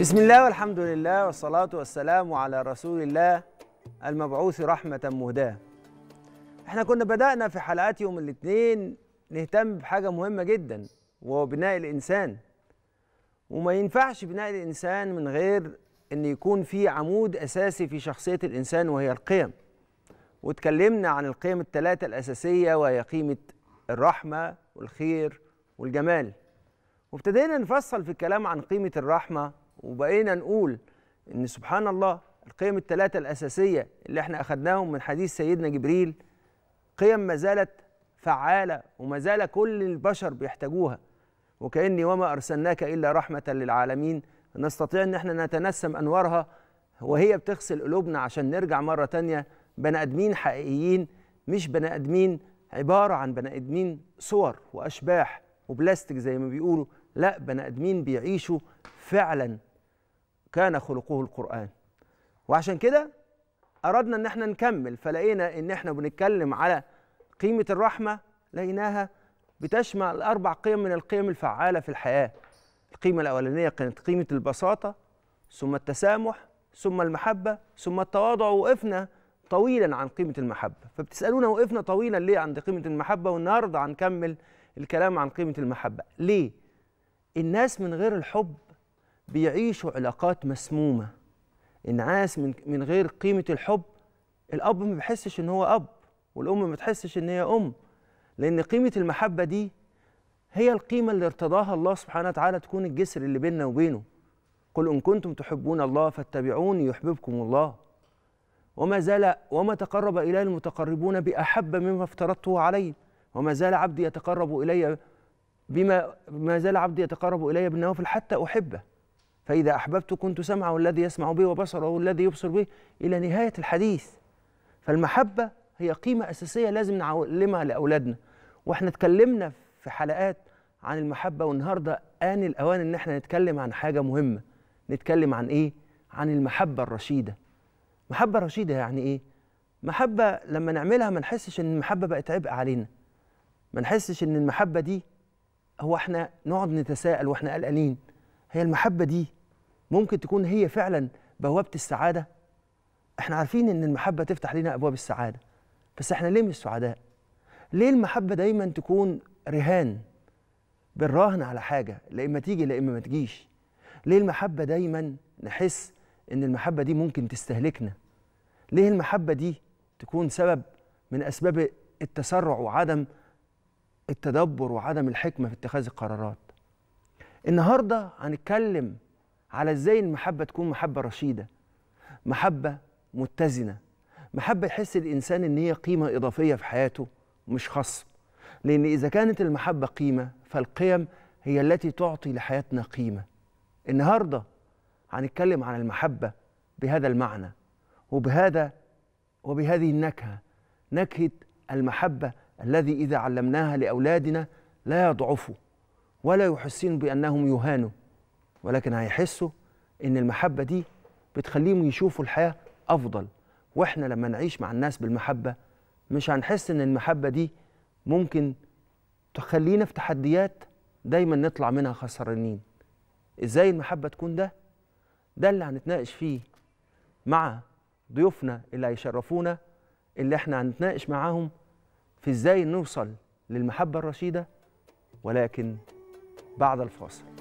بسم الله والحمد لله والصلاة والسلام على رسول الله المبعوث رحمة مهداة احنا كنا بدأنا في حلقات يوم الاثنين نهتم بحاجة مهمة جدا وهو بناء الإنسان وما ينفعش بناء الإنسان من غير أن يكون في عمود أساسي في شخصية الإنسان وهي القيم واتكلمنا عن القيم الثلاثة الأساسية وهي قيمة الرحمة والخير والجمال وابتدينا نفصل في الكلام عن قيمة الرحمة وبقينا نقول ان سبحان الله القيم الثلاثه الاساسيه اللي احنا اخذناهم من حديث سيدنا جبريل قيم ما زالت فعاله وما زال كل البشر بيحتاجوها وكاني وما ارسلناك الا رحمه للعالمين نستطيع ان احنا نتنسم انوارها وهي بتغسل قلوبنا عشان نرجع مره تانية بني ادمين حقيقيين مش بني ادمين عباره عن بني ادمين صور واشباح وبلاستيك زي ما بيقولوا لا بني ادمين بيعيشوا فعلا كان خلقه القرآن وعشان كده أردنا إن احنا نكمل فلقينا إن احنا بنتكلم على قيمة الرحمة لقيناها بتشمل أربع قيم من القيم الفعالة في الحياة القيمة الأولانية كانت قيمة البساطة ثم التسامح ثم المحبة ثم التواضع وقفنا طويلا عن قيمة المحبة فبتسألونا وقفنا طويلا ليه عند قيمة المحبة والنهاردة هنكمل الكلام عن قيمة المحبة ليه؟ الناس من غير الحب بيعيشوا علاقات مسمومه انعاس من من غير قيمه الحب الاب ما بيحسش ان هو اب والام ما تحسش ان هي ام لان قيمه المحبه دي هي القيمه اللي ارتضاها الله سبحانه وتعالى تكون الجسر اللي بيننا وبينه قل ان كنتم تحبون الله فاتبعوني يحببكم الله وما زال وما تقرب الي المتقربون باحب مما افترضته عليه وما زال عبدي يتقرب الي بما ما زال عبدي يتقرب الي بالنوافل حتى احبه فإذا أحببت كنت سمعه الذي يسمع به وبصره الذي يبصر به إلى نهاية الحديث فالمحبة هي قيمة أساسية لازم نعلمها لأولادنا وإحنا اتكلمنا في حلقات عن المحبة والنهاردة آن الأوان إن إحنا نتكلم عن حاجة مهمة نتكلم عن إيه؟ عن المحبة الرشيدة محبة رشيدة يعني إيه؟ محبة لما نعملها ما نحسش إن المحبة بقت عبء علينا ما نحسش إن المحبة دي هو إحنا نقعد نتساءل وإحنا قلقانين هي المحبة دي ممكن تكون هي فعلا بوابه السعاده احنا عارفين ان المحبه تفتح لنا ابواب السعاده بس احنا ليه مش سعداء ليه المحبه دايما تكون رهان بنراهن على حاجه لا اما تيجي لا اما ما تجيش ليه المحبه دايما نحس ان المحبه دي ممكن تستهلكنا ليه المحبه دي تكون سبب من اسباب التسرع وعدم التدبر وعدم الحكمه في اتخاذ القرارات النهارده هنتكلم على ازاي المحبه تكون محبه رشيده محبه متزنه محبه يحس الانسان ان هي قيمه اضافيه في حياته مش خصم لان اذا كانت المحبه قيمه فالقيم هي التي تعطي لحياتنا قيمه النهارده هنتكلم عن المحبه بهذا المعنى وبهذا وبهذه النكهه نكهه المحبه الذي اذا علمناها لاولادنا لا يضعفوا ولا يحسون بانهم يهانوا ولكن هيحسوا ان المحبه دي بتخليهم يشوفوا الحياه افضل واحنا لما نعيش مع الناس بالمحبه مش هنحس ان المحبه دي ممكن تخلينا في تحديات دايما نطلع منها خسرانين ازاي المحبه تكون ده ده اللي هنتناقش فيه مع ضيوفنا اللي هيشرفونا اللي احنا هنتناقش معاهم في ازاي نوصل للمحبه الرشيده ولكن بعد الفاصل